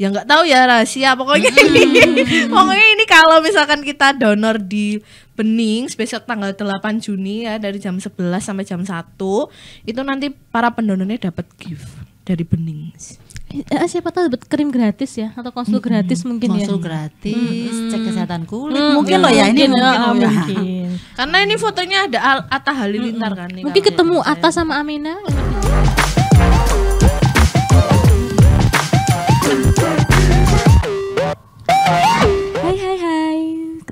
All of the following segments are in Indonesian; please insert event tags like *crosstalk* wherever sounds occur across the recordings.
ya nggak tahu ya rahasia pokoknya mm. ini *laughs* pokoknya ini kalau misalkan kita donor di Bening spesial tanggal 8 Juni ya dari jam 11 sampai jam 1 itu nanti para pendonornya dapat gift dari Bening eh, eh, siapa tahu dapat krim gratis ya atau konsul hmm. gratis mungkin konsul ya konsul gratis hmm. cek kesehatan kulit hmm. mungkin ya, loh ya ini mungkin, oh, iya. mungkin, mungkin. Ya. karena ini fotonya ada kan, Atta Halilintar hmm. kan nih, mungkin ketemu Atta sama Amina iya.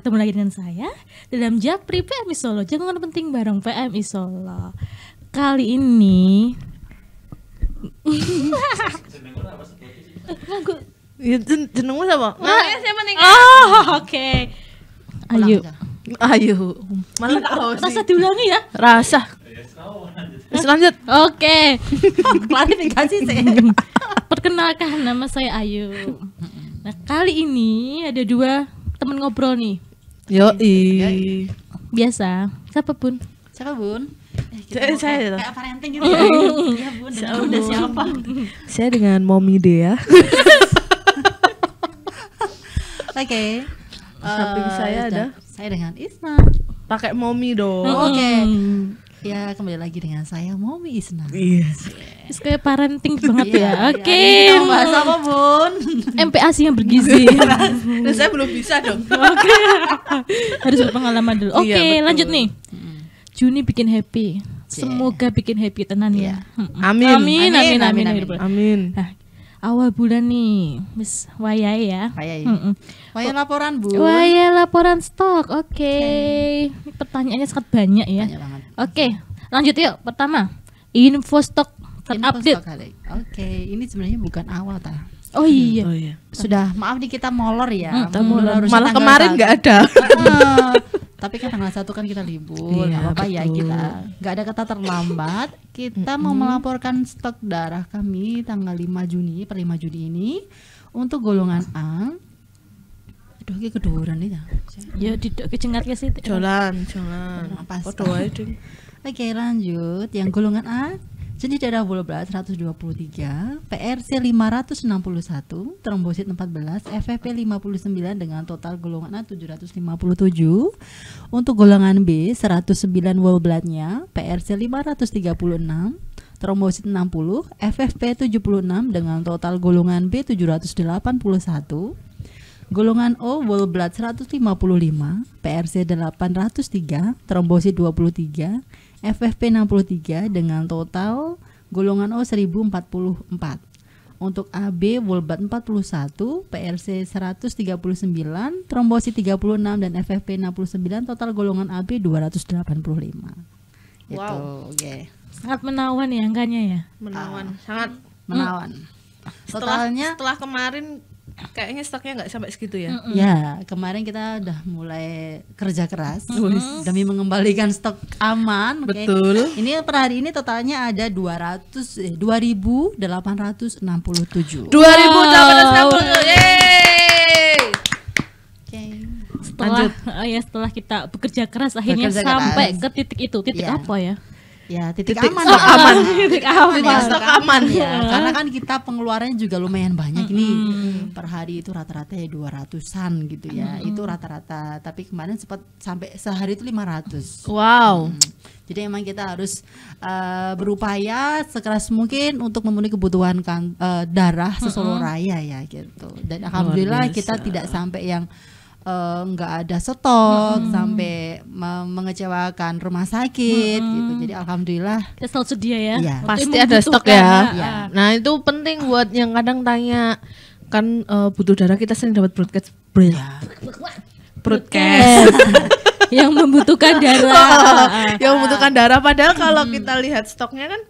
Ketemu lagi dengan saya dalam Japri PMI Solo. Jangan penting bareng PMI Solo. Kali ini Jenengmu siapa? Nah, siapa nah. nih? Oh, oke. Okay. Ayu. Ayu. Malah tahu sih. Rasa diulangi ya? Rasa. Terus lanjut. Oke. *laughs* Klarifikasi sih. *laughs* Perkenalkan nama saya Ayu. Nah, kali ini ada dua teman ngobrol nih Yo i. Biasa. Siapa pun. Siapa pun? Eh, kita saya, eh, saya kayak, parenting gitu. Ya. *laughs* Iya bun. Siapa siapa? Saya dengan Mommy Dea. *laughs* Oke. Okay. Samping uh, saya ada. Saya dengan Isna. Pakai Mommy dong. Oke. Okay. Hmm. Ya kembali lagi dengan saya Momi Isna. Iya. Yes. Yeah. kayak parenting *laughs* banget ya. Iya, Oke. Okay. sama Bun. apa bun? sih yang bergizi. *laughs* Iya. Dan saya belum bisa dong. *laughs* Oke. Okay. Harus berpengalaman dulu. Iya, Oke, okay, iya, lanjut nih. Hmm. Juni bikin happy. Semoga bikin happy tenan ya. Hmm. Amin. Amin amin amin amin. amin. amin. Nah, awal bulan nih Miss wayai ya wayai mm -mm. wayai laporan bu wayai laporan stok oke okay. okay. pertanyaannya sangat banyak ya oke okay. lanjut yuk pertama info stok terupdate oke okay. ini sebenarnya bukan awal ta Oh iya. oh iya. Sudah maaf nih kita molor ya. Hmm, molor. Malah kemarin nggak ada. Tapi kan tanggal satu kan kita libur, iya, apa, ya kita nggak ada kata terlambat. Kita mau melaporkan stok darah kami tanggal 5 Juni per 5 Juni ini untuk golongan A. Aduh, ini kedua nih ya. Ya tidak kecengat ya sih. Jalan, jalan. Apa Oke lanjut, yang golongan A Jenis darah belas 123, PRC 561, trombosit 14, FFP 59 dengan total golongan A 757. Untuk golongan B 109 wall bloodnya, PRC 536, trombosit 60, FFP 76 dengan total golongan B 781. Golongan O wall blood 155, PRC 803, trombosit 23, FFP63 dengan total golongan O 1044. Untuk AB Wolbat 41, PRC 139, trombosit 36 dan FFP 69 total golongan AB 285. Gitu. Wow, yeah. Sangat menawan ya angkanya ya. Menawan, uh, sangat menawan. Hmm. Totalnya setelah, setelah kemarin kayaknya stoknya nggak sampai segitu ya. Mm hmm Ya, kemarin kita udah mulai kerja keras mm -hmm. demi mengembalikan stok aman. Betul. Okay. Ini per hari ini totalnya ada 200 eh, 2867. 2867. Wow. Setelah Lanjut. Eh, ya setelah kita bekerja keras akhirnya bekerja sampai keras. ke titik itu. Titik yeah. apa ya? ya titik, titik aman, stok *laughs* aman. titik aman, titik aman, stok aman ya. Iya. Karena kan kita pengeluarannya juga lumayan banyak mm -hmm. nih. Per hari itu rata-rata ya dua ratusan gitu ya. Mm -hmm. Itu rata-rata. Tapi kemarin sempat sampai sehari itu ratus Wow. Hmm. Jadi emang kita harus uh, berupaya sekeras mungkin untuk memenuhi kebutuhan kan, uh, darah seseluruh raya ya gitu. Dan alhamdulillah kita tidak sampai yang Eh, nggak uh, ada stok hmm. sampai mengecewakan rumah sakit hmm. gitu. Jadi alhamdulillah kita selalu sedia ya. Iya. Gitu kan. ya. Pasti ada stok ya. Ya. Nah, itu penting buat yang kadang tanya kan uh, butuh darah kita sering dapat broadcast broadcast iya. *laughs* yang membutuhkan darah. Oh, *laughs* yang ah, ah. membutuhkan darah padahal kalau kita lihat stoknya kan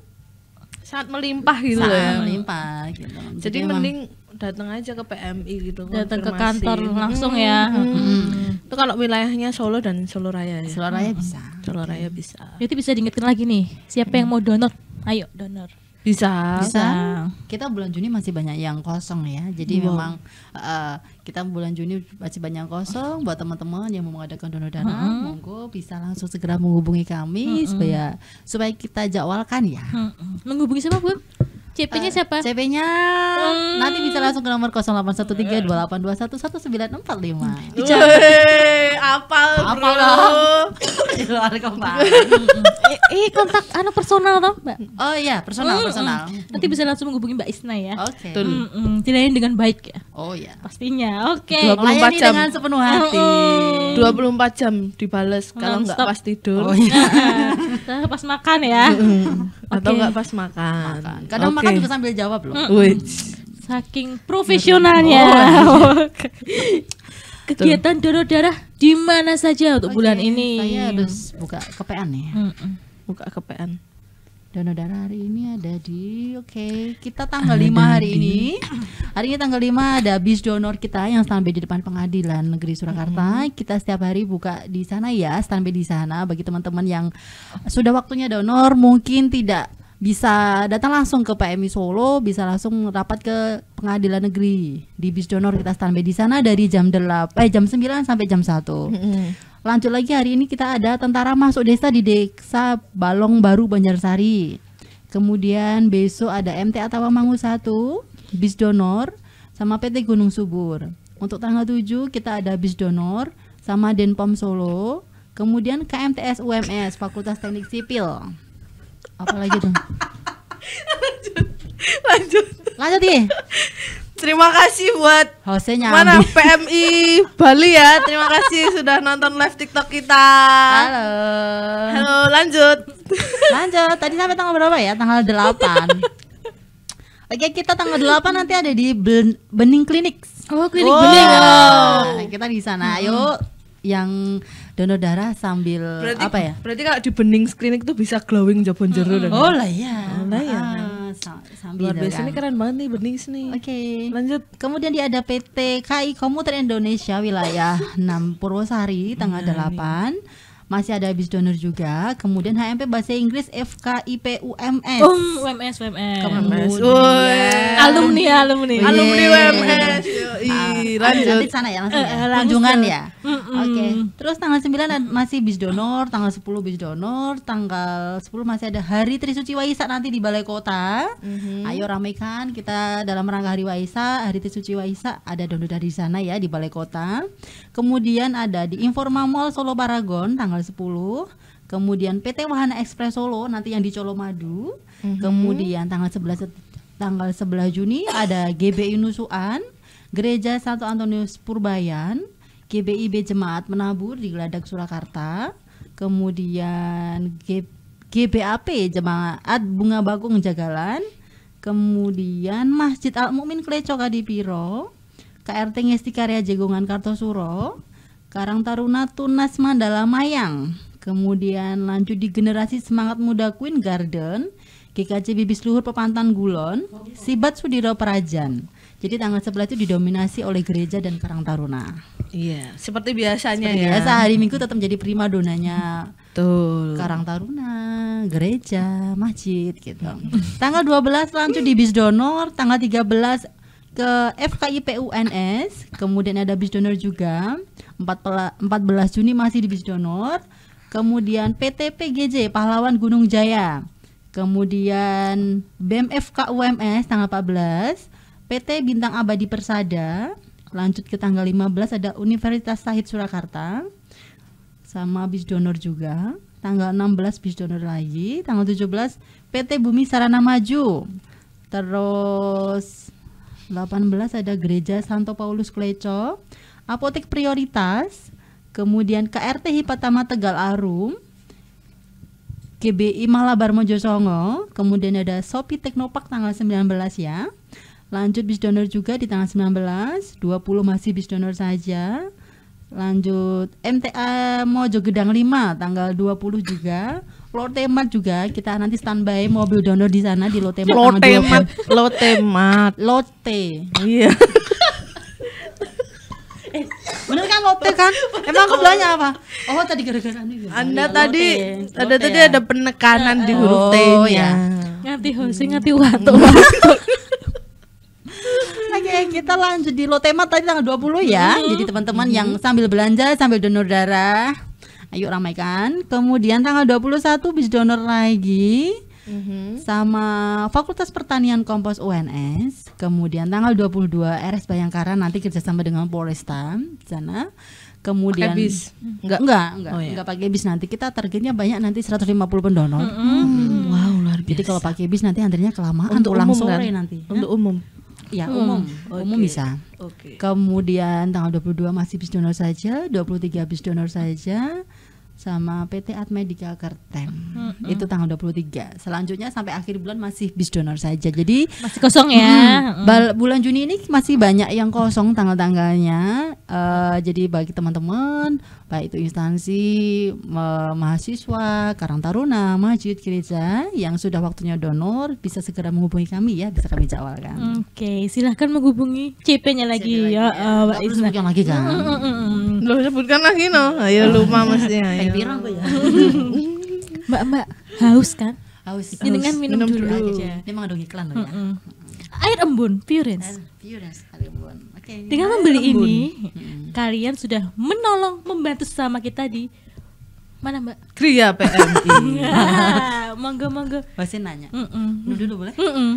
saat melimpah gitu sangat ya. melimpah gitu. Jadi, Jadi mending datang aja ke PMI gitu datang ke kantor langsung ya hmm. itu kalau wilayahnya Solo dan Solo Raya ya Solo Raya bisa Solo Raya bisa itu bisa diingatkan lagi nih siapa yang mau donor ayo donor bisa bisa kita bulan Juni masih banyak yang kosong ya jadi wow. Iya. memang uh, kita bulan Juni masih banyak kosong buat teman-teman yang mau mengadakan donor dana -hmm. monggo bisa langsung segera menghubungi kami -hmm. supaya supaya kita jadwalkan ya -hmm. menghubungi siapa bu CP-nya uh, eh, siapa? CP-nya hmm. nanti bisa langsung ke nomor 081328211945. Dicatat apal apa dong *laughs* luar kembali eh, eh kontak anu personal dong mbak oh iya personal mm, personal mm. nanti bisa langsung menghubungi mbak Isna ya oke okay. mm, mm, dengan baik ya oh iya pastinya oke okay. 24 jam dengan sepenuh hati mm, 24 jam dibales kalau nggak pas tidur oh, iya. *laughs* Nah, pas makan ya okay. atau nggak pas makan, makan. kadang okay. makan juga sambil jawab loh mm. saking profesionalnya oh, iya. *laughs* kegiatan donor darah di mana saja untuk okay, bulan ini? Saya harus buka kepean Ya? Mm -mm. Buka kepean. Donor darah hari ini ada di oke, okay, kita tanggal ada 5 hari ini. Hari ini tanggal 5 ada bis donor kita yang standby di depan Pengadilan Negeri Surakarta. Mm. Kita setiap hari buka di sana ya, standby di sana bagi teman-teman yang sudah waktunya donor mungkin tidak bisa datang langsung ke PMI Solo, bisa langsung rapat ke Pengadilan Negeri di Bis Donor kita standby di sana dari jam 8 eh jam 9 sampai jam 1. Lanjut lagi hari ini kita ada tentara masuk desa di Desa Balong Baru Banjarsari. Kemudian besok ada MTA Mangu 1, Donor sama PT Gunung Subur. Untuk tanggal 7 kita ada Bis Donor sama Denpom Solo, kemudian KMTS UMS Fakultas Teknik Sipil apa lagi dong. lanjut. *laughs* Lanjut. Lanjut ya. Terima kasih buat Hosenya mana PMI Bali ya. Terima kasih sudah nonton live TikTok kita. Halo. Halo, lanjut. Lanjut. Tadi sampai tanggal berapa ya? Tanggal 8. Oke, kita tanggal 8 nanti ada di Bening Clinics Oh, klinik oh. Bening. Nah, kita di sana. Ayo yang donor darah sambil berarti, apa ya? Berarti kalau di bening screening itu bisa glowing jabon jero hmm. Kan? Oh lah ya. Oh lah ya. Ah, sambil Luar biasa kan. ini keren banget nih bening sini. Oke. Okay. Lanjut. Kemudian dia ada PT KI Komuter Indonesia wilayah 6 Purwosari tanggal iya, nah, 8 masih ada abis donor juga. Kemudian HMP bahasa Inggris FKIP UMS. Um, UMS UMS. UMS. Alumni alumni. Alumni UMS. Ih, ah, lanjut. Nanti sana ya langsung eh, ya. Eh, Kunjungan ya. ya. Oke. Terus tanggal 9 masih bis donor, tanggal 10 bis donor, tanggal 10 masih ada Hari Trisuci Waisak nanti di Balai Kota. Mm-hmm. Ayo ramekan kita dalam rangka Hari Waisak, Hari Trisuci Waisak ada donor dari sana ya di Balai Kota. Kemudian ada di Informa Mall Solo Paragon tanggal 10 kemudian PT Wahana Express Solo nanti yang di Colomadu, mm-hmm. kemudian tanggal 11 tanggal 11 Juni ada GBI Nusuan, Gereja Santo Antonius Purbayan, GBIB Jemaat Menabur di Geladak Surakarta, kemudian G, GBAP Jemaat Bunga Bakung Jagalan, kemudian Masjid Al Mukmin Kleco Kadipiro, KRT Ngesti Karya Jegongan Kartosuro, Karang Taruna Tunas Mandala Mayang. Kemudian lanjut di generasi Semangat Muda Queen Garden, GKC Bibis Luhur Pepantan Gulon, Sibat Sudiro Prajan. Jadi tanggal sebelah itu didominasi oleh gereja dan Karang Taruna. Iya, seperti biasanya seperti ya. Biasa hari Minggu tetap jadi prima donanya. Betul. Karang Taruna, gereja, masjid gitu. tanggal 12 lanjut di Bis Donor, tanggal 13 ke FKIP UNS, kemudian ada bis donor juga. 14 Juni masih di bis donor. Kemudian PT PGJ Pahlawan Gunung Jaya. Kemudian BMFK e UMS tanggal 14, PT Bintang Abadi Persada. Lanjut ke tanggal 15 ada Universitas Sahid Surakarta. Sama bis donor juga. Tanggal 16 bis donor lagi, tanggal 17 PT Bumi Sarana Maju. Terus 18 ada Gereja Santo Paulus Kleco, Apotek Prioritas, kemudian KRT Hipatama Tegal Arum, KBI Malabar Mojosongo, kemudian ada Sopi Teknopak tanggal 19 ya. Lanjut bis donor juga di tanggal 19, 20 masih bis donor saja. Lanjut MTA Mojo Gedang 5 tanggal 20 juga. Lotemat juga kita nanti standby mobil donor di sana di Lotemat Lotemat Lotemat Lote iya *laughs* eh, bener kan Lote kan emang aku bilangnya apa oh tadi gara-gara ini anda tadi ada tadi ya. ada penekanan di huruf oh, T ya. Iya. ngerti hosi ngerti waktu. Hmm. Oke, kita lanjut di Lotemat tadi tanggal 20 ya. Mm -hmm. Jadi teman-teman mm -hmm. yang sambil belanja, sambil donor darah, Ayo ramaikan. Kemudian tanggal 21 bis donor lagi. Mm-hmm. sama Fakultas Pertanian Kompos UNS. Kemudian tanggal 22 RS Bayangkara nanti kerjasama dengan Polresta sana. Kemudian pakai bis? Enggak, enggak, enggak, oh, iya. enggak pakai bis nanti. Kita targetnya banyak nanti 150 pendonor. Mm-hmm. Hmm. Wow, luar biasa. Jadi kalau pakai bis nanti antrinya kelamaan untuk pulang umum, kan? sore kan? nanti. Untuk ya? umum. Ya, hmm. umum. Okay. Umum bisa. Okay. Kemudian tanggal 22 masih bis donor saja, 23 bis donor saja sama PT Medical Kertem. Hmm, hmm. Itu tanggal 23. Selanjutnya sampai akhir bulan masih bis donor saja. Jadi masih kosong ya. Hmm, bal bulan Juni ini masih banyak yang kosong tanggal-tanggalnya. Uh, jadi bagi teman-teman, baik itu instansi ma mahasiswa, Karang Taruna, masjid, Gereja yang sudah waktunya donor bisa segera menghubungi kami ya, bisa kami jawabkan. Oke, okay, silahkan menghubungi CP-nya lagi, ya, ya. Uh, Isna. lagi kan. Hmm, hmm, hmm. sebutkan lagi no. Ayo lupa mestinya. *laughs* pirang kok ya. *laughs* Mbak Mbak haus kan? Haus. dengan minum, minum dulu, dulu aja. Ini emang ada iklan loh ya. Mm -mm. Air embun, Purins. Purins, air embun. Oke. Okay, Dengan membeli embun. ini, hmm. kalian sudah menolong, membantu sama kita di mana mbak? Kriya PMI. mangga *laughs* mangga. Masih nanya. Mm -mm. Minum dulu boleh? Mm -mm.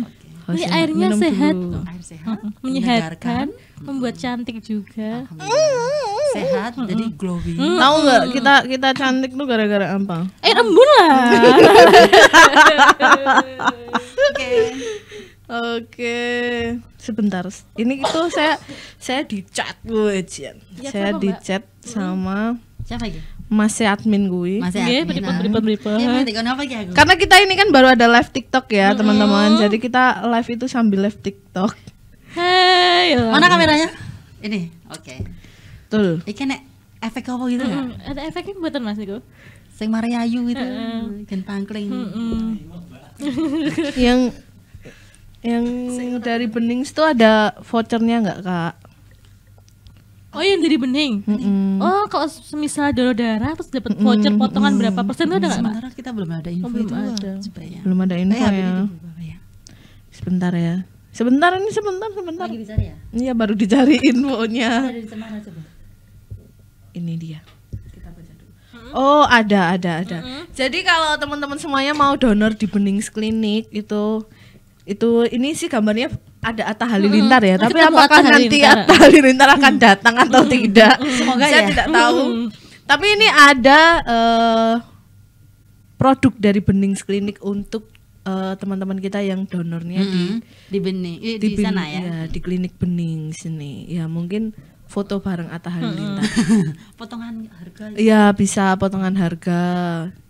Okay. ini airnya sehat, air sehat, menyehatkan, membuat cantik juga sehat jadi glowing tahu nggak kita kita cantik tuh gara-gara apa eh embun lah oke oke sebentar ini itu saya saya di gue ya, saya dicat sama siapa lagi masih admin gue. Masih admin. berlipat ya. berlipat iya, Karena kita ini kan baru ada live TikTok ya, mm-hmm. teman-teman. Jadi kita live itu sambil live TikTok. hey oh. Mana kameranya? Ini. Oke. Okay. Betul. Iki iya kan, nek efek apa gitu ya? ada efeknya mboten Mas niku. Sing Mariayu gitu, gen pangkling. yang yang dari Bening itu ada vouchernya nggak kak? Oh yang dari bening. Mm-hmm. Oh kalau semisal donor darah terus dapat voucher mm-hmm. potongan mm-hmm. berapa persen itu ada nggak? Sementara kita belum ada oh, info oh, belum Ada. Belum ada info eh, ya. ya. Sebentar ya. Sebentar ini sebentar sebentar. Lagi dicari ya? Iya baru dicari infonya. Ada mana coba? ini dia. Kita baca dulu. Hmm? Oh, ada, ada, ada. Hmm. Jadi kalau teman-teman semuanya mau donor di bening Klinik itu itu ini sih gambarnya ada Atta Halilintar ya, hmm. tapi Kita apakah Atta nanti Atta Halilintar akan hmm. datang atau hmm. tidak? Hmm. Semoga Saya ya. tidak tahu. Tapi ini ada uh, produk dari bening Klinik untuk teman eh, teman-teman kita yang donornya mm -hmm. di eh, di Bening, di, di sana ya. ya di klinik Bening sini. Ya mungkin foto bareng Atta Halilintar. *laughs* potongan harga. Ya? Iya, ya, bisa potongan harga.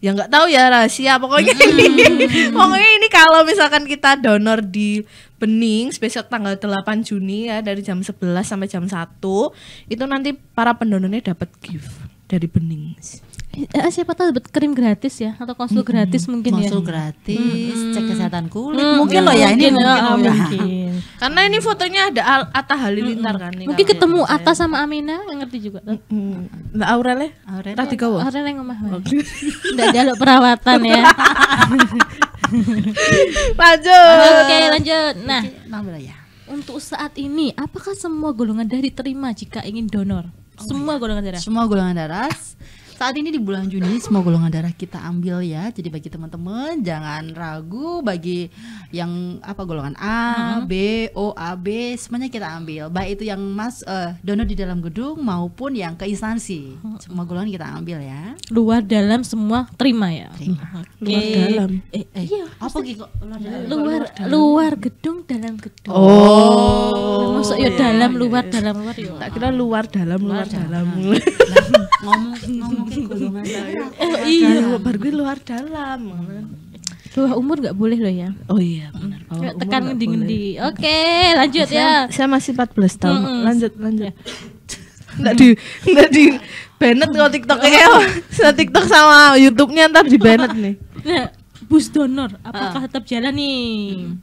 Ya nggak tahu ya rahasia pokoknya hmm. ini. *laughs* pokoknya ini kalau misalkan kita donor di Bening besok tanggal 8 Juni ya dari jam 11 sampai jam 1 itu nanti para pendonornya dapat gift dari Bening. Eh, eh, siapa tahu dapat krim gratis ya atau konsul hmm. gratis mungkin konsul ya. Konsul gratis, hmm. cek kesehatan kulit. Hmm. Mungkin lo loh ya ini mungkin, oh, ya. mungkin, ya. *laughs* Karena ini fotonya ada Atta Halilintar hmm. kan nih. Mungkin kan ketemu ya. Atta sama Amina yang ngerti juga. Hmm. Mbak Aurel ya? Aurel. Tadi kau. Aurel yang ngomah. Enggak *laughs* jaluk perawatan ya. *laughs* lanjut. Oke, lanjut. Nah, nambah ya. Untuk saat ini, apakah semua golongan darah diterima jika ingin donor? Oh semua ya. golongan darah. Semua golongan darah saat ini di bulan Juni semua golongan darah kita ambil ya. Jadi bagi teman-teman jangan ragu bagi yang apa golongan A, B, O, A, B semuanya kita ambil. Baik itu yang Mas uh, donor di dalam gedung maupun yang ke instansi. Semua golongan kita ambil ya. Luar dalam semua terima ya. Terima. Okay. Luar dalam. Eh, eh. Iya. Apa gitu? Luar Luar luar gedung dalam gedung. Oh. Masuk ya dalam luar dalam luar. Tak kira luar dalam luar dalam. Ngomong ngomong *laughs* Ya. Oh iya, iya. bar gue luar dalam. Bawah umur nggak boleh loh ya. Oh iya, benar. Bawah ya, tekan dingin di. Oke, okay, lanjut saya, ya. Saya masih 14 tahun. Mm -hmm. Lanjut, lanjut. Ya. *laughs* Nggak di nggak di banet kalau TikTok ya. *laughs* Saya TikTok sama YouTube-nya ntar di banet nih. bus donor apakah ah. tetap jalan nih? Mm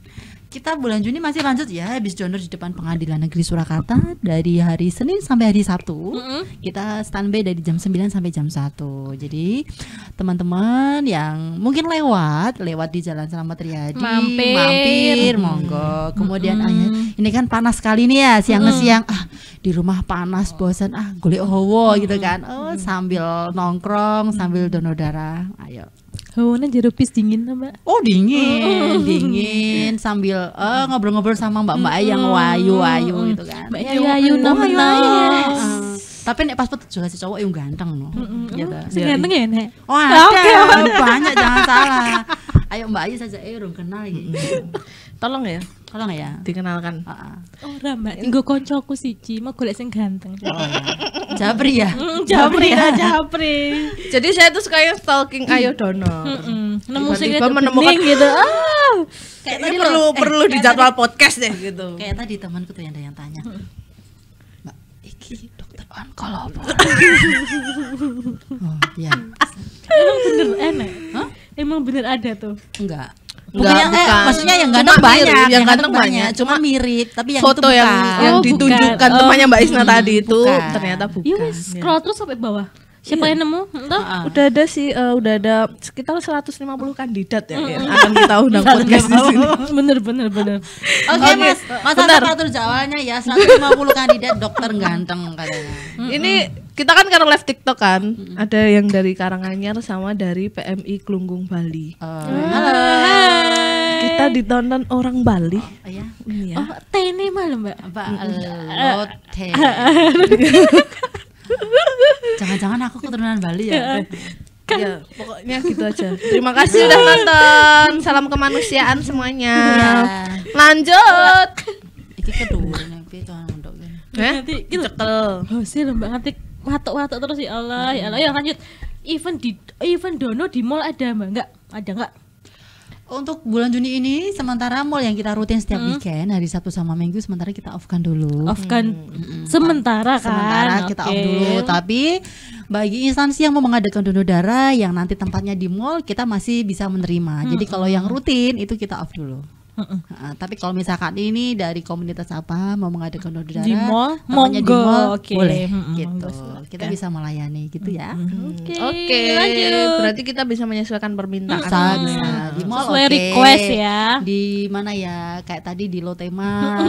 kita bulan Juni masih lanjut ya habis donor di depan Pengadilan Negeri Surakarta dari hari Senin sampai hari Sabtu. Mm -hmm. Kita standby dari jam 9 sampai jam 1. Jadi teman-teman yang mungkin lewat, lewat di Jalan Selamat Riyadi, mampir, mampir monggo. Kemudian mm -hmm. Ayah, ya, ini kan panas sekali nih ya siang-siang. Mm -hmm. Ah, di rumah panas bosan ah golek hawa mm -hmm. gitu kan. Oh, sambil nongkrong, sambil donor darah. Ayo. Hawana jerupis dingin mbak Oh dingin, dingin sambil ngobrol eh, ngobrol-ngobrol sama mbak-mbak mm. yang wayu-wayu gitu kan. Mbak ya, Ayu, Ayu, ya, wayu oh, ya, yes. uh, Tapi nih pas petet juga si cowok yang ganteng loh. Mm iya iya, ganteng iya. ya nek? Oh ada, okay. banyak jangan salah. Ayo mbak Ayu saja, eh belum kenal gitu. *laughs* Tolong ya. Tolong ya. Dikenalkan. Heeh. Oh, Mbak. tinggo koncoku siji, mau golek sing ganteng. Oh ya. Japri ya. Mm, japri ya, Japri. Jadi saya tuh suka yang stalking Ayo Dono. Heeh. Nemu sing menemukan gitu. Ah. Kayak tadi perlu eh, perlu dijadwal podcast deh gitu. Kayak tadi temanku tuh yang ada yang tanya. Mm. Mbak, iki dokter apa? oh, iya. Emang bener enak? Hah? Emang bener ada tuh? Enggak Bukan eh, maksudnya yang ganteng cuma banyak, mirip, yang ganteng banyak, cuma mirip, tapi yang foto itu bukan. yang, yang oh, ditunjukkan oh, temannya Mbak oh, Isna hmm, tadi itu bukan. ternyata bukan. Yuk, scroll terus sampai bawah siapa iya. yang nemu entah ah, ah. udah ada sih uh, udah ada sekitar 150 kandidat ya, mm -hmm. yang akan kita undang *laughs* podcast di sini bener bener bener oke okay, mas masa kartu jawabannya jawanya ya 150 kandidat dokter ganteng katanya mm -hmm. ini kita kan karena live TikTok kan, hmm ada yang dari Karanganyar sama dari PMI Klungkung Bali. Uh. Halo. Hai. Kita ditonton orang Bali. Oh, oh ya. iya. Ya. Oh, teh ini malam, Mbak. Mbak. Oh, teh. *laughs* Jangan-jangan aku keturunan Bali ya. Iya. Kan. Ya, pokoknya gitu aja. Terima iya. kasih udah nonton. Salam kemanusiaan semuanya. Ya. Lanjut. Iki kedua nek piye to ndok kene. Eh? Nanti gitu. cekel. Oh, sih lembang nanti watok-watok terus ya Allah, hmm. ya Allah. Ya lanjut. Even di even dono di mall ada mbak? Enggak, ada enggak? Untuk bulan Juni ini sementara mall yang kita rutin setiap hmm. weekend hari Sabtu sama Minggu sementara kita offkan dulu. Offkan hmm. hmm, hmm. sementara kan. Sementara kita okay. off dulu, tapi bagi instansi yang mau mengadakan donor darah yang nanti tempatnya di mall kita masih bisa menerima. Hmm. Jadi kalau yang hmm. rutin itu kita off dulu uh tapi kalau misalkan ini dari komunitas apa mau mengadakan donor darah, di mall, monggo, di mall, okay. boleh, hmm, gitu. kita bisa melayani gitu ya. Mm-hmm. Oke, okay. okay. Berarti kita bisa menyesuaikan permintaan. Bisa, bisa. Di mall, sesuai okay. request ya. Di mana ya? Kayak tadi di Lotema.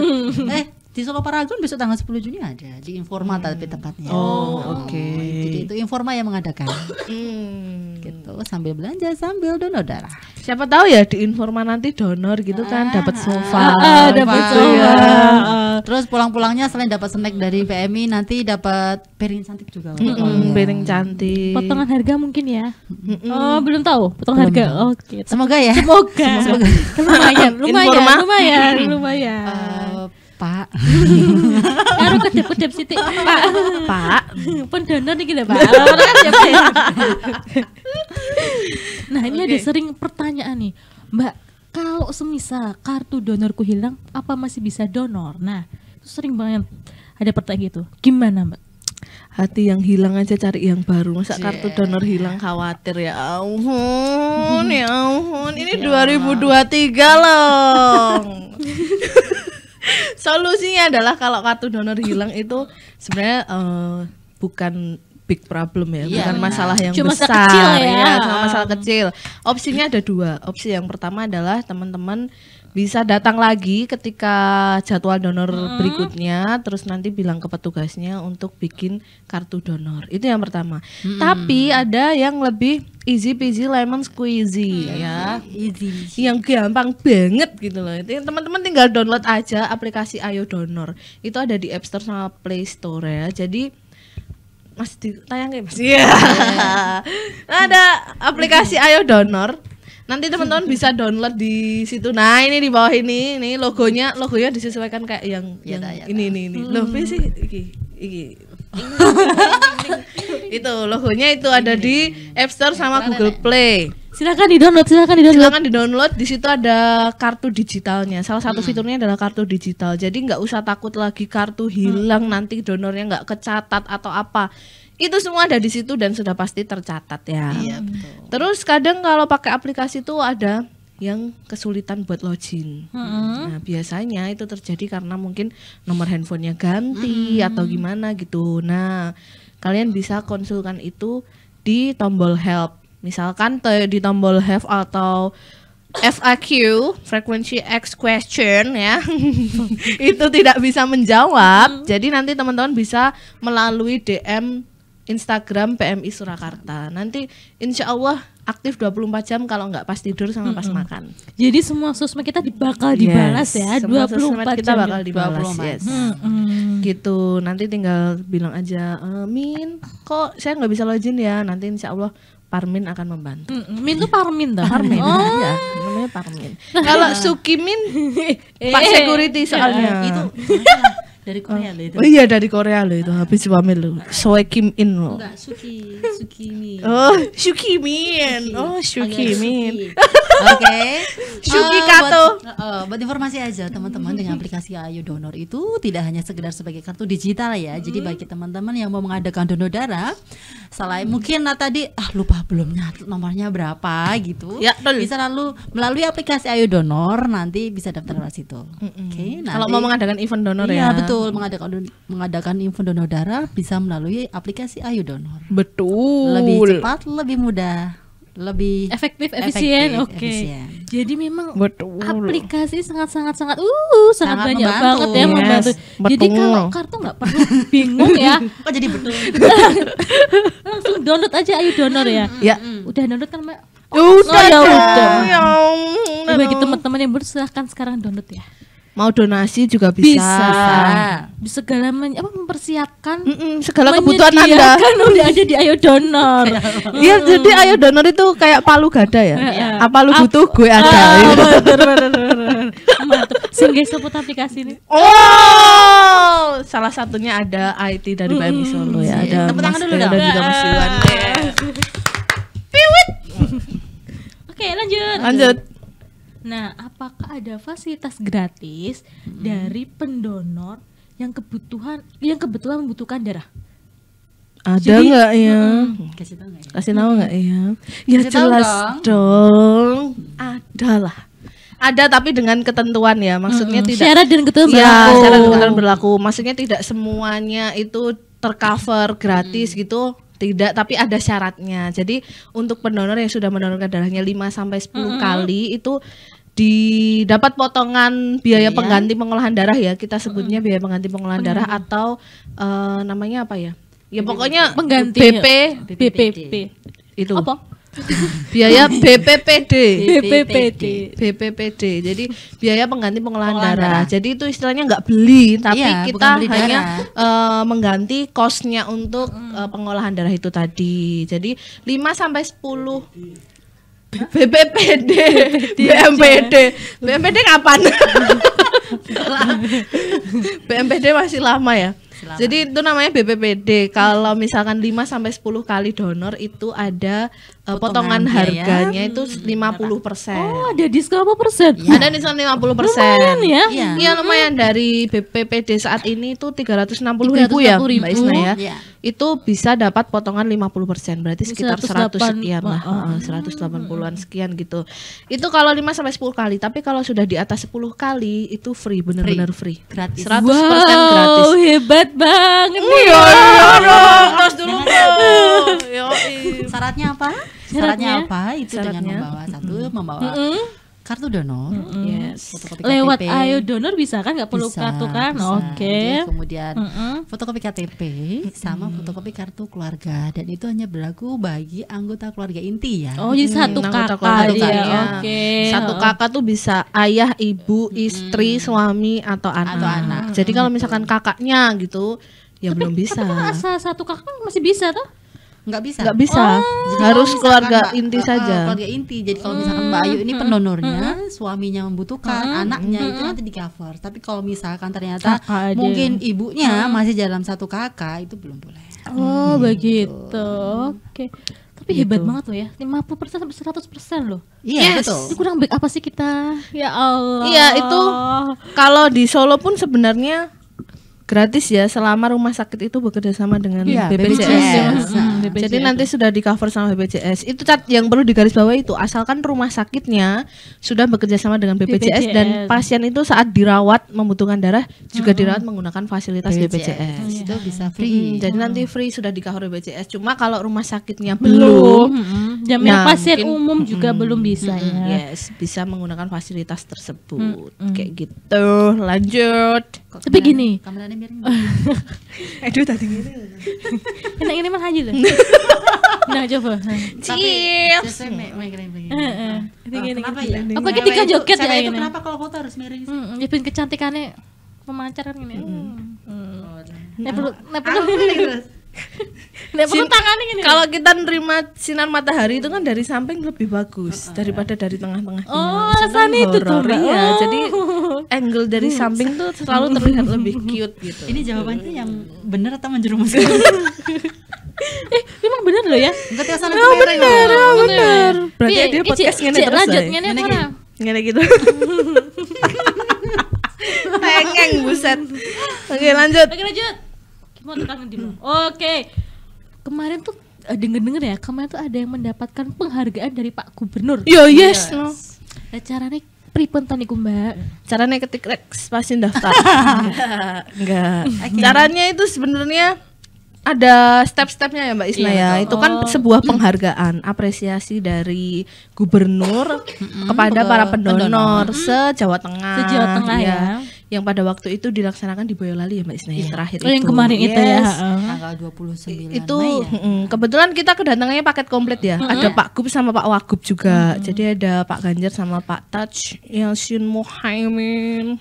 eh, di Solo Paragon besok tanggal 10 Juni ada di Informa hmm. tapi tempatnya. Oh, oke. Okay. Jadi itu Informa yang mengadakan. hmm gitu sambil belanja sambil donor darah. Siapa tahu ya di informa nanti donor gitu kan, ah, kan dapat sofa, ah, ah dapat iya. sofa. ya. Terus pulang-pulangnya selain dapat snack dari PMI nanti dapat piring cantik juga. Mm -mm, piring cantik. Potongan harga mungkin ya. Mm -mm. Oh belum tahu potongan harga. Oke. Okay. Oh, gitu. Semoga ya. Semoga. *laughs* Semoga. lumayan, lumayan, lumayan, lumayan. Uh, Pak. Karo *laughs* kedep-kedep sithik, Pak. Pak, pun donor iki lho, Pak. Kan ya, nah, ini ada sering pertanyaan nih. Mbak, kalau semisal kartu donorku hilang, apa masih bisa donor? Nah, itu sering banget ada pertanyaan gitu. Gimana, Mbak? hati yang hilang aja cari yang baru masa yeah. kartu donor hilang khawatir ya ampun ya ampun ini ya. 2023 loh *laughs* solusinya adalah kalau kartu donor hilang itu sebenarnya uh, bukan big problem ya, iya. bukan masalah yang Cuma besar masalah kecil ya. ya, masalah kecil. Opsinya ada dua. Opsi yang pertama adalah teman-teman bisa datang lagi ketika jadwal donor hmm. berikutnya terus nanti bilang ke petugasnya untuk bikin kartu donor itu yang pertama hmm. tapi ada yang lebih easy peasy lemon squeezy hmm. ya easy. yang gampang banget gitu loh itu teman-teman tinggal download aja aplikasi ayo donor itu ada di App Store sama Play Store ya jadi masih ya mas iya yeah. *laughs* ada aplikasi ayo donor Nanti teman-teman bisa download di situ. Nah, ini di bawah ini, ini logonya, logonya disesuaikan kayak yang yata, yang yata. ini ini ini. Hmm. Loh, sih iki iki. *laughs* itu logonya itu ada di App Store sama Google Play. Silakan di-download, silakan di-download. Silakan di-download. Di situ ada kartu digitalnya. Salah satu hmm. fiturnya adalah kartu digital. Jadi nggak usah takut lagi kartu hilang hmm. nanti donornya nggak kecatat atau apa itu semua ada di situ dan sudah pasti tercatat ya. Iya, betul. Terus kadang kalau pakai aplikasi itu ada yang kesulitan buat login. -hmm. Nah, biasanya itu terjadi karena mungkin nomor handphonenya ganti -hmm. atau gimana gitu. Nah, kalian bisa konsulkan itu di tombol help. Misalkan di tombol help atau FAQ (Frequency X Question) ya, *laughs* itu tidak bisa menjawab. -hmm. Jadi nanti teman-teman bisa melalui DM Instagram PMI Surakarta. Nanti insya Allah aktif 24 jam kalau nggak pas tidur sama pas -hmm. makan. Jadi semua sosmed kita bakal dibalas yes. ya. Semua 24 kita bakal dibalas. 24. Yes. Mm -hmm. Gitu. Nanti tinggal bilang aja, Min, kok saya nggak bisa login ya. Nanti insya Allah Parmin akan membantu. Mm, min tuh Parmin dah. Parmin. Oh. *laughs* Ya, namanya Parmin. Nah. Kalau Kalau Sukimin Pak eh. Security soalnya. itu. *laughs* dari Korea oh. loh itu. Oh iya dari Korea loh itu. Uh. Habis pamit loh. Soe Kim In loh. Enggak, Suki Suki Min. Oh, Suki Min. Oh, Suki Min. *laughs* Oke. *laughs* Suki Suki uh, eh, Buat, uh, buat informasi aja teman-teman dengan aplikasi Ayo Donor itu tidak hanya sekedar sebagai kartu digital ya. Hmm. Jadi bagi teman-teman yang mau mengadakan donor darah, selain hmm. mungkin nah, tadi ah lupa belum nyatet nomornya berapa gitu. Ya, betul. Bisa lalu melalui aplikasi Ayo Donor nanti bisa daftar lewat situ. Oke, okay, Kalau mau mengadakan event donor iya, ya. Iya, betul Betul, mengadakan mengadakan info donor darah bisa melalui aplikasi Ayu Donor. Betul. Lebih cepat, lebih mudah, lebih efektif, efisien. Oke. Okay. Jadi memang Betul. aplikasi sangat-sangat sangat uh sangat, sangat banyak membantu. banget ya yes. membantu. Betul. Jadi kalau kartu nggak perlu bingung ya. *laughs* Kok jadi betul. *laughs* Langsung download aja Ayu Donor ya. Ya. Udah download kan Mbak? Oh, udah, ya udah. Oh, ya, ya Bagi teman-teman yang bersilahkan sekarang download ya mau donasi juga bisa bisa, bisa segala men apa mempersiapkan mm -mm, segala kebutuhan anda *laughs* kan udah ada di ayo donor *laughs* iya jadi ayo donor itu kayak palu gada ya iya. apa lu butuh gue ada ah, sehingga *laughs* sebut aplikasi ini oh salah satunya ada IT dari BMI Solo ya iya, ada ada tangan dulu dong juga oke lanjut lanjut Nah, apakah ada fasilitas gratis hmm. dari pendonor yang kebutuhan yang kebetulan membutuhkan darah? Ada nggak ya? Hmm, kasih tahu nggak ya? Kasih tahu nggak ya? Hmm. Ya jelas dong. dong. Hmm. Ada lah. Ada tapi dengan ketentuan ya, maksudnya hmm. tidak. Syarat dan ketentuan ya, berlaku. syarat dan ketentuan berlaku. Maksudnya tidak semuanya itu tercover gratis hmm. gitu tidak tapi ada syaratnya jadi untuk pendonor yang sudah mendonorkan darahnya 5 sampai 10 mm -hmm. kali itu di dapat potongan biaya iya. pengganti pengolahan darah ya kita sebutnya biaya pengganti pengolahan darah atau uh, namanya apa ya ya pokoknya pengganti BP BPP itu apa *laughs* biaya BPPD BPPD BPPD jadi biaya pengganti pengolahan, darah. darah jadi itu istilahnya nggak beli iya, tapi iya, kita hanya uh, mengganti kosnya untuk hmm. uh, pengolahan darah itu tadi jadi 5 sampai sepuluh. BPPD, BMPD, BMPD kapan? *laughs* BMPD masih lama ya. Selama. Jadi itu namanya BPPD. Kalau misalkan 5 sampai 10 kali donor itu ada Eh, potongan, potongan ya. harganya ya. itu 50 hmm. persen. Oh ada diskon apa persen? Ya. Ada diskon 50 persen. Lumayan ya? Iya ya, lumayan dari BPPD saat ini itu 360 ribu ya ribu. Mbak Isna ya. ya. Itu bisa dapat potongan 50 persen berarti sekitar 100 sekian lah. Oh. 180-an sekian gitu. Itu kalau 5 sampai 10 kali tapi kalau sudah di atas 10 kali itu free benar-benar free. free. Gratis. 100% wow, gratis. hebat banget. ya, ya, ya, ya. Tos iya, iya. dulu, ya. Syaratnya apa? Syaratnya, Syaratnya apa? Itu Syaratnya. dengan membawa satu, hmm. membawa hmm. kartu donor. Hmm. Yes. Fotokopi Lewat KTP. ayo donor bisa kan? Gak perlu bisa, kartu kan? Oke. Okay. kemudian hmm. fotokopi KTP sama fotokopi kartu keluarga dan itu hanya berlaku bagi anggota keluarga inti ya. Oh, jadi hmm. satu kakak keluarga. kakak Ya. Okay. Satu kakak tuh bisa ayah, ibu, istri, hmm. suami atau anak. Atau anak. Jadi kalau misalkan kakaknya gitu ya tapi, belum bisa. Tapi kan asal satu kakak masih bisa tuh nggak bisa nggak bisa oh. harus keluarga mbak, inti uh, saja keluarga inti jadi kalau misalkan Mbak Ayu ini pendonornya hmm. suaminya membutuhkan hmm. anaknya hmm. itu nanti di cover tapi kalau misalkan ternyata kakak mungkin aja. ibunya hmm. masih dalam satu kakak itu belum boleh oh hmm. begitu oke okay. tapi gitu. hebat banget loh ya 50% sampai 100% loh iya yes. betul itu kurang baik apa sih kita ya Allah iya itu *laughs* kalau di Solo pun sebenarnya gratis ya selama rumah sakit itu bekerja sama dengan ya, BPJS. BPJS. Iya. Hmm. BPJS. Jadi nanti sudah di cover sama BPJS. Itu cat yang perlu digarisbawahi itu asalkan rumah sakitnya sudah bekerja sama dengan BPJS, BPJS. dan pasien itu saat dirawat membutuhkan darah juga hmm. dirawat menggunakan fasilitas BPJS. BPJS. Oh, ya. Itu bisa hmm, free. Hmm. Jadi nanti free sudah di cover BPJS. Cuma kalau rumah sakitnya hmm. belum, hmm. nah, pasien mungkin, hmm, umum juga hmm. belum bisa hmm. ya. Yes, bisa menggunakan fasilitas tersebut. Hmm. Kayak gitu. Lanjut. Kok tapi kameranya, gini kameranya miring gitu? *laughs* aduh tadi gini enak *laughs* ini mah haji loh *laughs* nah coba nah, cheers nah, kenapa ya apa ketika joget ya ini? kenapa kalau foto harus miring sih ya pun kecantikannya memancar kan gini mm. oh, Nah, perlu, nah, perlu, *laughs* Kalau kita nerima sinar matahari itu kan dari samping lebih bagus uh, daripada dari tengah-tengah. Oh, rasanya itu tuh. ya. oh. jadi angle dari hmm. samping tuh selalu terlihat lebih *laughs* cute gitu. Ini jawabannya yang hmm. benar atau menjerumuskan? *laughs* eh, memang benar loh ya. Enggak tiasa sana oh, benar, oh, benar. Berarti iya, dia podcast ngene terus. Lanjut ngene mana? Ngene gitu. Tengeng buset. Oke, lanjut. Oke, lanjut mau tekan di Oke. Kemarin tuh eh, denger-denger ya, kemarin tuh ada yang mendapatkan penghargaan dari Pak Gubernur. Yo yes. yes. Iya. No. Nah, caranya pripun to niku, Mbak? Caranya ketik Rex pasin daftar. *laughs* enggak. Caranya itu sebenarnya ada step-stepnya ya Mbak Isna iya, ya. Itu kan oh. kan sebuah penghargaan, apresiasi dari gubernur kepada para pendonor, pendonor. se Jawa Tengah. Se Jawa Tengah iya. ya. ya yang pada waktu itu dilaksanakan di Boyolali ya Mbak Isna yeah. Iya. Terakhir oh, itu. yang kemarin yes. itu ya. Tanggal 29 Itu Mei ya. kebetulan kita kedatangannya paket komplit ya. Mm -hmm. Ada Pak Gub sama Pak Wagub juga. Mm -hmm. Jadi ada Pak Ganjar sama Pak Touch, Yasin Mohaimin.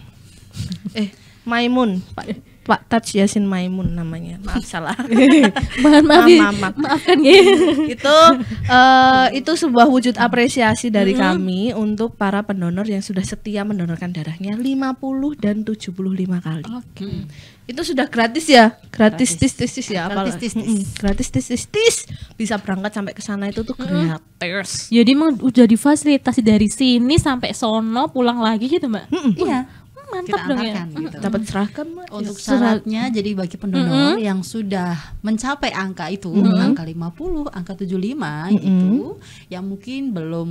eh, Maimun, Pak Pak Taj Yasin Maimun namanya. Maaf salah. *laughs* Mohon maaf. maaf, maaf. Maafkan ya. itu uh, itu sebuah wujud apresiasi dari mm -hmm. kami untuk para pendonor yang sudah setia mendonorkan darahnya 50 dan 75 kali. Oke. Okay. Mm. Itu sudah gratis ya? Gratis, tis tis tis ya apalah. Gratis tis tis. Gratis tis tis Bisa berangkat sampai ke sana itu tuh gratis. Mm -hmm. Jadi emang udah difasilitasi dari sini sampai sono pulang lagi gitu, Mbak? Mm -hmm. Iya mantap kita dong ya. Gitu. Dapat seragam untuk syaratnya jadi bagi pendonor mm -hmm. yang sudah mencapai angka itu, mm -hmm. angka 50, angka 75 mm -hmm. itu, yang mungkin belum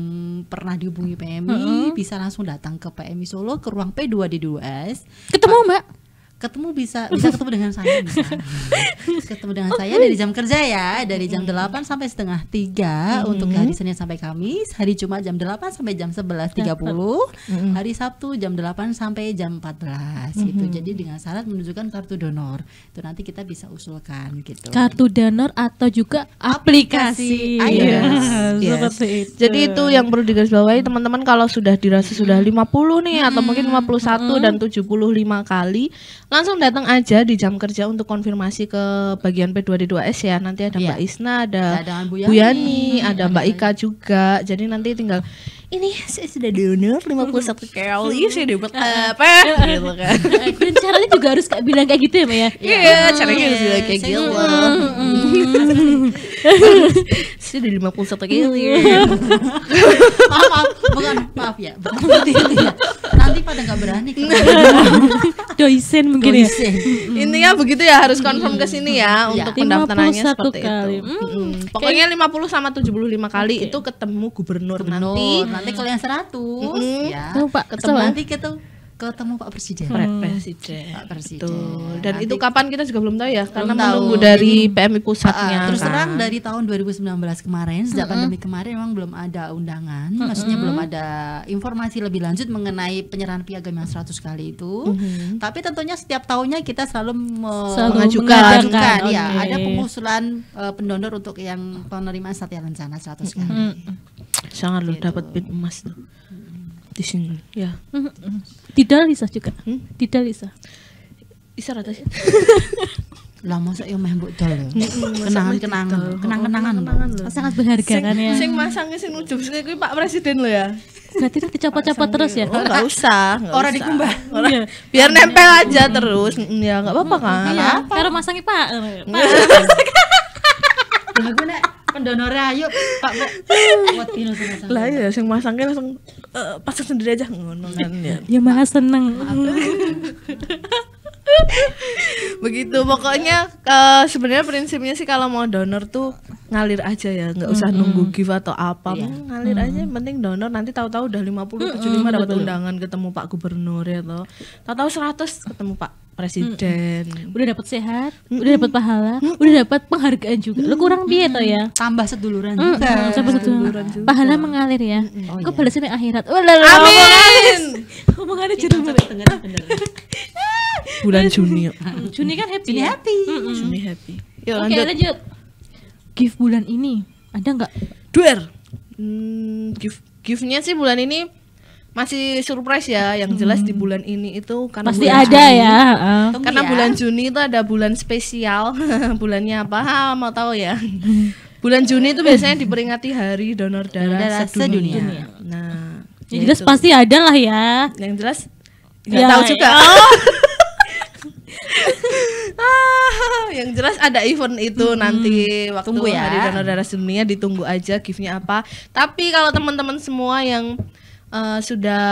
pernah dihubungi PMI mm -hmm. bisa langsung datang ke PMI Solo ke ruang P2D2S. Ketemu, Mbak ketemu bisa bisa ketemu dengan saya bisa *laughs* ketemu dengan saya dari jam kerja ya dari jam 8 sampai setengah tiga hmm. untuk hari Senin sampai Kamis hari Jumat jam 8 sampai jam 11.30 hmm. hari Sabtu jam 8 sampai jam 14 hmm. gitu jadi dengan syarat menunjukkan kartu donor itu nanti kita bisa usulkan gitu kartu donor atau juga aplikasi, aplikasi. yes. Iya, iya, yes. seperti itu jadi itu yang perlu digarisbawahi teman-teman kalau sudah dirasa sudah 50 nih hmm. atau mungkin 51 hmm. dan 75 kali langsung datang aja di jam kerja untuk konfirmasi ke bagian P2D2S ya. Nanti ada iya. Mbak Isna, ada, ada Bu Yani, Bu Yani ada Mbak Ika juga. Jadi nanti tinggal ini saya sudah donor 51 kali iya, saya dapat *laughs* apa gitu kan dan eh, caranya juga harus kayak bilang kayak gitu ya Maya iya yeah, caranya harus bilang kayak gitu *laughs* saya sudah 51 kali iya. *laughs* maaf maaf bukan maaf ya bukan doisen mungkin ya. doisen. ya. Intinya begitu ya harus confirm ke sini ya untuk iya. pendaftarannya seperti kali. itu. Hmm. Pokoknya 50 sama 75 kali okay. itu ketemu gubernur, gubernur. nanti. Nanti kalau yang 100 hmm. ya. Tuh, Pak, ketemu nanti kita gitu ketemu Pak Presiden. Hmm. Presiden. Pak Presiden. Betul. Dan Nanti, itu kapan kita juga belum tahu ya, belum karena tahu. menunggu dari PMI pusatnya. Ah, ah. Uh, terus kan. terang dari tahun 2019 kemarin, sejak -hmm. pandemi kemarin memang belum ada undangan, -hmm. maksudnya belum ada informasi lebih lanjut mengenai penyerahan piagam yang 100 kali itu. -hmm. Tapi tentunya setiap tahunnya kita selalu, selalu mengajukan, mengajukan Kan, ya, ada pengusulan uh, pendonor untuk yang penerima satya rencana 100 kali. -hmm. Sangat lo gitu. dapat pin emas tuh di sini ya mm-hmm. tidak Lisa juga hmm? tidak Lisa Lisa rata sih *laughs* lah masa yo iya meh mbok dol kenangan kenangan kenang kenangan sangat berharga kan ya sing masangnya sing ujug sing kuwi Pak Presiden lo ya berarti nanti dicopot-copot terus ya oh, nggak enggak usah orang dikumbah iya. biar iya. nempel aja terus mm, ya enggak apa-apa kan iya karo masangi Pak mm. Pak *laughs* aku nek pendonor ayo Pak Lah iya sing masangnya langsung uh, pasang sendiri aja ngono kan ya. *laughs* Ya malah seneng. Begitu pokoknya uh, sebenarnya prinsipnya sih kalau mau donor tuh ngalir aja ya nggak usah mm -hmm. nunggu give atau apa yeah. ngalir mm -hmm. aja penting donor nanti tahu-tahu udah 50 75 mm -hmm, dapat betul. undangan ketemu Pak Gubernur ya toh tahu-tahu 100 ketemu Pak Presiden mm -hmm. udah dapat sehat mm -hmm. udah dapat pahala mm -hmm. udah dapat penghargaan juga mm -hmm. lu kurang piye toh ya tambah seduluran mm -hmm. juga tambah seduluran juga. pahala mengalir ya mm -hmm. oh, kok iya. balasin akhirat oh, lalu, amin ngomongannya *laughs* jeruk *laughs* bulan Juni Juni kan happy Juni iya. happy ya? Juni happy Yuk, okay, lanjut. lanjut gift bulan ini ada nggak duer hmm, gift giftnya sih bulan ini masih surprise ya yang jelas hmm. di bulan ini itu karena pasti ada Juni, ya uh. karena ya. bulan Juni itu ada bulan spesial *laughs* bulannya apa ha, mau tahu ya *laughs* bulan Juni itu biasanya diperingati hari donor darah, darah sedunia. sedunia nah yang jelas itu. pasti ada lah ya yang jelas ya. nggak ya, tahu juga oh. *laughs* ah, yang jelas ada event itu hmm, nanti waktu tunggu ya. Hari Donor Darah Sedunia ditunggu aja giftnya apa. Tapi kalau teman-teman semua yang uh, sudah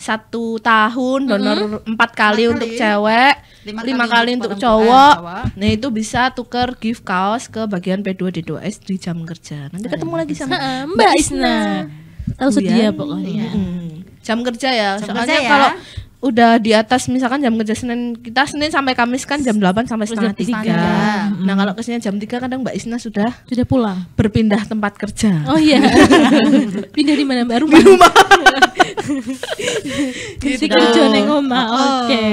satu tahun donor mm -hmm. empat kali, untuk cewek lima, lima kali, kali untuk cowok nah itu bisa tuker gift kaos ke bagian P2 D2S di jam kerja nanti ketemu lagi sama Mbak Isna tahu sedia iya. pokoknya -hmm. jam kerja ya jam soalnya ya. kalau udah di atas misalkan jam kerja Senin kita Senin sampai Kamis kan jam 8 sampai setengah tiga. Iya. Nah, hmm. Nah kalau kesini jam 3 kadang Mbak Isna sudah sudah pulang berpindah tempat kerja. Oh iya. *laughs* Pindah di mana Mbak? Rumah. Di rumah. *laughs* Jadi *laughs* gitu. kerja neng oma oh, oh. oke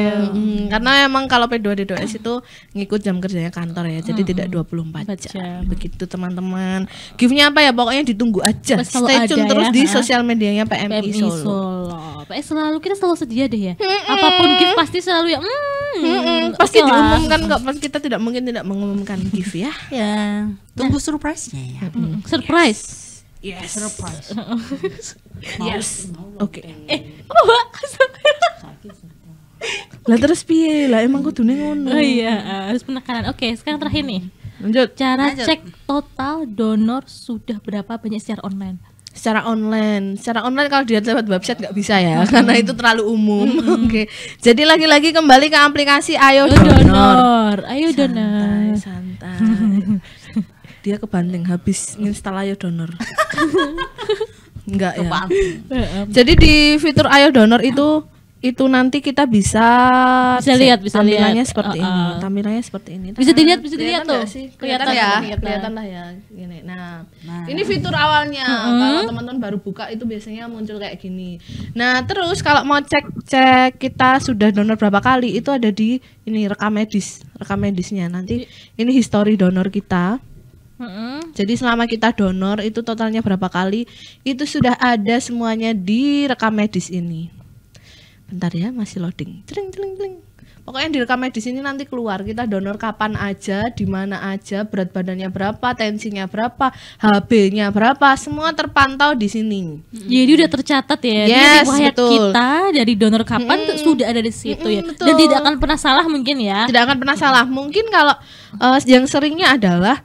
karena emang kalau P2D2S itu ngikut jam kerjanya kantor ya jadi tidak tidak 24 empat. jam begitu teman-teman Give-nya apa ya pokoknya ditunggu aja stay tune ya, terus di sosial medianya PMI, PMI Solo. Pak PMI selalu kita selalu sedia deh ya apapun gift pasti selalu ya mm. pasti diumumkan kok pas kita tidak mungkin tidak mengumumkan gift ya *laughs* ya tunggu surprise-nya ya surprise Yes. Enterprise. *laughs* yes. Oke. Okay. Eh, oh, *laughs* Lah terus piye? Lah emang ning ngono. Oh iya, eh, harus penekanan. Oke, okay, sekarang terakhir nih. Lanjut. Cara Lanjut. cek total donor sudah berapa banyak secara online? Secara online, secara online kalau dilihat lewat website nggak bisa ya, hmm. karena itu terlalu umum. Hmm. *laughs* Oke. Okay. Jadi lagi-lagi kembali ke aplikasi Ayo oh, Donor. Ayo Donor. Ayo santai, Donor. Santai. santai dia kebanting habis install ayo donor *laughs* enggak ya jadi di fitur ayo donor itu itu nanti kita bisa bisa lihat bisa tampilannya seperti uh, uh. ini tampilannya seperti ini bisa dilihat bisa dilihat tuh kelihatan, kelihatan ya kelihatan. kelihatan lah ya gini nah, nah. ini fitur awalnya uh -huh. kalau teman-teman baru buka itu biasanya muncul kayak gini nah terus kalau mau cek cek kita sudah donor berapa kali itu ada di ini rekam medis rekam medisnya nanti ini history donor kita hmm Jadi selama kita donor itu totalnya berapa kali itu sudah ada semuanya di rekam medis ini. Bentar ya, masih loading. Cering, cering, cering. Pokoknya di rekam medis ini nanti keluar kita donor kapan aja, di mana aja, berat badannya berapa, tensinya berapa, HB-nya berapa, semua terpantau di sini. Mm-hmm. Jadi udah tercatat ya. Yes, Jadi betul. kita dari donor kapan mm-hmm. tuh sudah ada di situ mm-hmm, ya. Betul. Dan tidak akan pernah salah mungkin ya. Tidak akan pernah salah. Mungkin kalau uh, yang seringnya adalah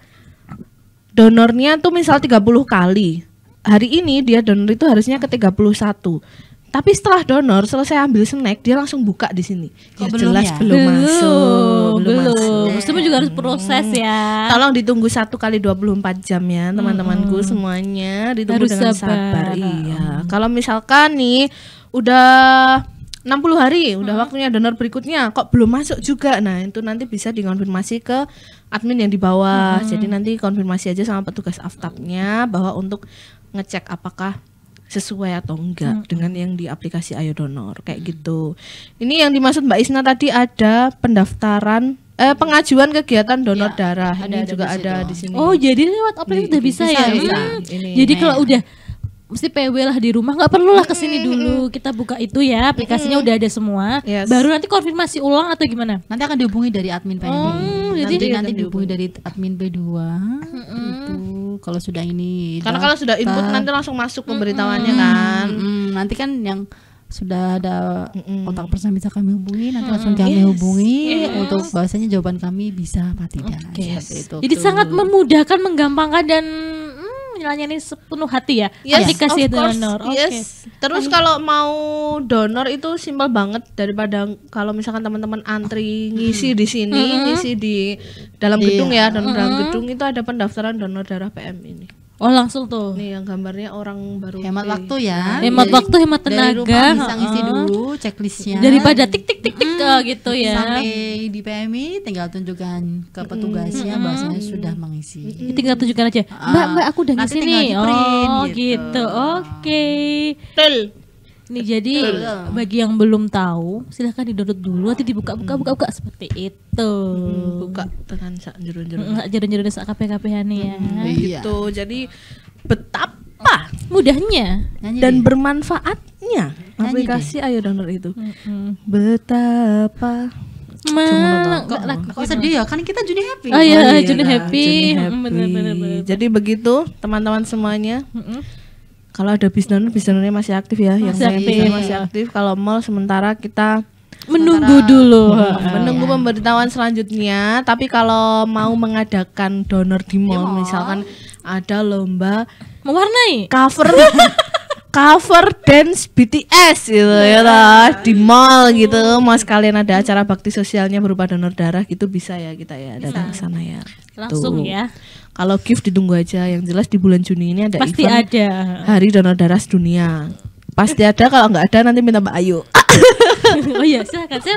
donornya tuh misal 30 kali. Hari ini dia donor itu harusnya ke 31. Tapi setelah donor selesai ambil snack dia langsung buka di sini. Kok ya, belum jelas ya? belum, masuk, belum. belum. Masuk. juga harus proses ya. Tolong ditunggu satu kali 24 jam ya teman-temanku hmm. semuanya ditunggu harus dengan sabar. sabar. Iya. Kalau misalkan nih udah 60 hari udah hmm. waktunya donor berikutnya kok belum masuk juga nah itu nanti bisa dikonfirmasi ke admin yang di bawah. Hmm. Jadi nanti konfirmasi aja sama petugas aftabnya bahwa untuk ngecek apakah sesuai atau enggak hmm. dengan yang di aplikasi Ayo Donor kayak gitu. Ini yang dimaksud Mbak Isna tadi ada pendaftaran eh, pengajuan kegiatan donor ya, darah ini ada juga ada di sini. Oh, jadi lewat aplikasi udah bisa, bisa ya. Bisa. Hmm. jadi kalau udah mesti PW lah di rumah nggak perlu lah kesini dulu kita buka itu ya aplikasinya udah ada semua yes. baru nanti konfirmasi ulang atau gimana nanti akan dihubungi dari admin PW oh, nanti jadi nanti dihubungi dari admin P2 itu kalau sudah ini karena kalau sudah input nanti langsung masuk pemberitahuannya mm-hmm. kan mm-hmm. nanti kan yang sudah ada mm-hmm. kontak bisa kami hubungi nanti langsung kami yes. hubungi yes. untuk bahasanya jawaban kami bisa apa tidak okay. yes. itu jadi tuh. sangat memudahkan menggampangkan dan melayani sepenuh hati ya yes, aplikasi donor. Yes. Okay. Terus kalau mau donor itu simpel banget daripada kalau misalkan teman-teman antri ngisi di sini, mm -hmm. ngisi di dalam gedung yeah. ya, donor mm -hmm. dalam mm-hmm. gedung itu ada pendaftaran donor darah PM ini. Oh langsung tuh. Nih yang gambarnya orang baru. Hemat waktu ya. Iya. Hemat Jadi, waktu, hemat tenaga. Dari rumah bisa ngisi dulu checklistnya. Daripada tik tik tik tik hmm. gitu ya. Sampai di PMI tinggal tunjukkan ke petugasnya bahasanya sudah mengisi. Hmm. Tinggal tunjukkan aja. Ah. Mbak mbak aku udah ngisi nih. Oh gitu. gitu. Oke. Okay. Tel. Nih jadi bagi yang belum tahu silahkan didownload dulu nanti dibuka buka buka buka seperti itu. Hmm, buka tekan sak jerun-jerun. Enggak mm, jerun-jerun sak kape nih ya. Hmm, itu. Iya. Jadi betapa mudahnya Nyanyi dan deh. bermanfaatnya Nyanyi aplikasi deh. Ayo Download itu. Hmm. Betapa Cuma kok, laku, kok oh, sedih ya kan kita jadi happy. Oh iya, oh, iya Juni happy. *laughs* happy. Bener, bener, Jadi begitu teman-teman semuanya. Mm -mm kalau ada bisnis donor, masih aktif ya, masih yang aktif. masih aktif. Kalau mall sementara kita menunggu sementara, dulu, menunggu, ah. pemberitahuan selanjutnya. Tapi kalau mau mengadakan donor di mall, misalkan ada lomba mewarnai cover *laughs* cover dance BTS gitu iya. ya di mall gitu mas kalian ada acara bakti sosialnya berupa donor darah gitu bisa ya kita ya datang ke sana ya langsung ya kalau gift ditunggu aja. Yang jelas di bulan Juni ini ada Pasti event ada. Hari Donor Darah dunia. Pasti ada. Kalau nggak ada nanti minta Mbak Ayu. *laughs* oh iya, silakan. Saya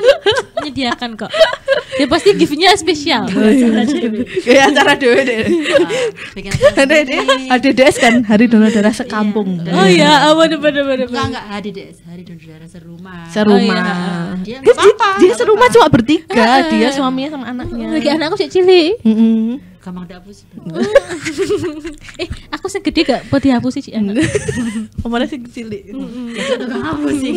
menyediakan kok. Ya pasti giftnya spesial. Kayak *laughs* acara dewe iya, deh. Iya, *laughs* ada DS kan Hari Donor Darah Sekampung. Iya. Oh iya, apa bener bener. Enggak ada DS. Hari Donor Darah Serumah. Serumah. Oh dia Dia serumah cuma bertiga, dia suaminya sama anaknya. Lagi anakku sih cilik gampang dihapus *laughs* eh aku gede gak buat dihapus sih anak kemana *laughs* sih kecil deh ya, ya, gak hapus sih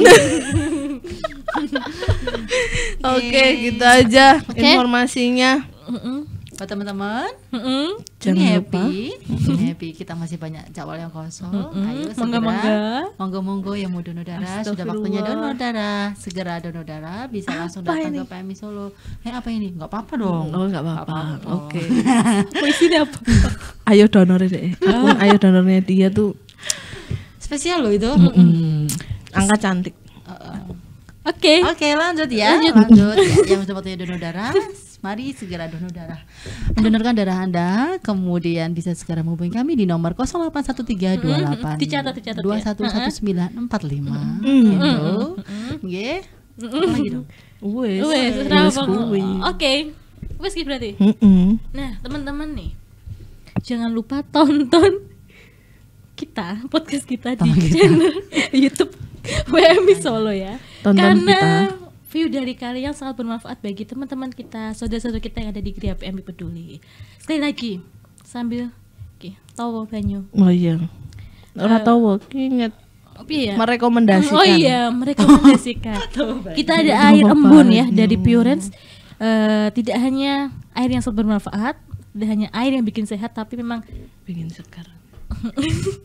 *laughs* oke gitu aja okay. informasinya mm -mm buat teman-teman. Mm-hmm. Jangan ini happy, mm-hmm. ini happy. Kita masih banyak jadwal yang kosong. Mm-hmm. Ayo segera. Monggo-monggo yang mau donor darah sudah waktunya donor darah. Segera donor darah bisa apa langsung datang ini? ke PMI Solo. Eh hey, apa ini? nggak apa-apa dong. Oh nggak apa-apa. Oke. *laughs* Okay. ini apa? *laughs* ayo donor deh. Aku, ah. ayo donornya dia tuh spesial loh itu. Mm-hmm. Angka cantik. Oke. Okay. Oke, okay, lanjut ya. Lanjut. lanjut. ya, yang sudah donor darah Mari segera donor darah. Mendonorkan darah Anda, kemudian bisa segera menghubungi kami di nomor 081328 dicatat dicatat 211945. Ya. Gitu. Nggih. Lagi dong. Wes. Wes, Oke. Wes berarti. Nah, teman-teman nih. Jangan lupa tonton kita, podcast kita di channel *laughs* YouTube WMI Solo ya. Tonton Karena kita view dari kalian sangat bermanfaat bagi teman-teman kita, saudara-saudara kita yang ada di Gria PMB Peduli. Sekali lagi, sambil okay, tawa banyu. Oh iya. orang uh, eh, tawa, ingat oh, Iya. Merekomendasikan. Oh iya, merekomendasikan. *laughs* kita ada air embun ya dari Purens. Uh, tidak hanya air yang sangat bermanfaat, tidak hanya air yang bikin sehat, tapi memang bikin segar. *laughs*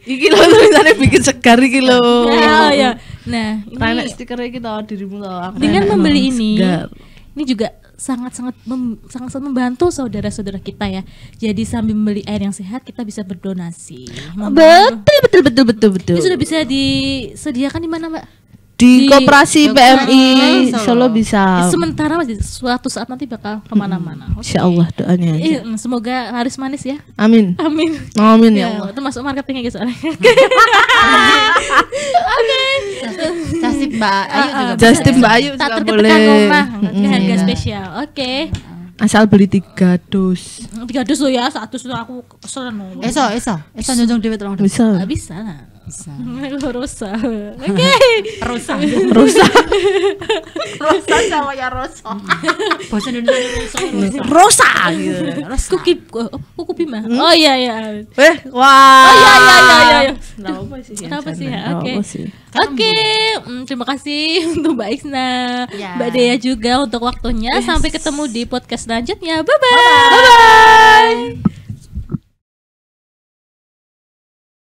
iki lho bikin segar iki Ya, ya. Nah, ini Rana stikernya kita dirimu tahu Dengan membeli ini, segar. ini juga sangat-sangat mem, sangat-sangat membantu saudara-saudara kita ya. Jadi sambil membeli air yang sehat kita bisa berdonasi. Membantu. Betul betul betul betul betul. Ini sudah bisa disediakan di mana, Mbak? di, di koperasi PMI Solo. Solo bisa. Sementara suatu saat nanti bakal kemana-mana. Hmm. Okay. Insya Allah doanya. Aja. Iya, mm, semoga laris manis ya. Amin. Amin. Amin ya, ya Allah. Itu masuk marketingnya guys Oke. Justin Mbak Ayu juga. Ah, ah. Jastim Mbak Ayu juga boleh. Harga spesial. Oke. Asal beli tiga dus. Tiga dus loh ya, satu sudah aku kesel nunggu. esok, esok esok nyonjong duit orang Bisa. Bisa lah. Rosa. Oke. Rosa. Rosa. Rosa sama ya Rosa. *laughs* Bahasa Indonesia Rosa. Rosa. Kuki oh, kupi mah. Hmm? Oh iya iya. Eh, wah. Oh iya iya iya iya. iya. Kenapa sih? Kenapa ya. sih? Oke. Oke, hmm, terima kasih *laughs* untuk Mbak Isna, iya. Mbak Dea juga untuk waktunya. Sampai ketemu di podcast selanjutnya. Bye bye. Bye bye.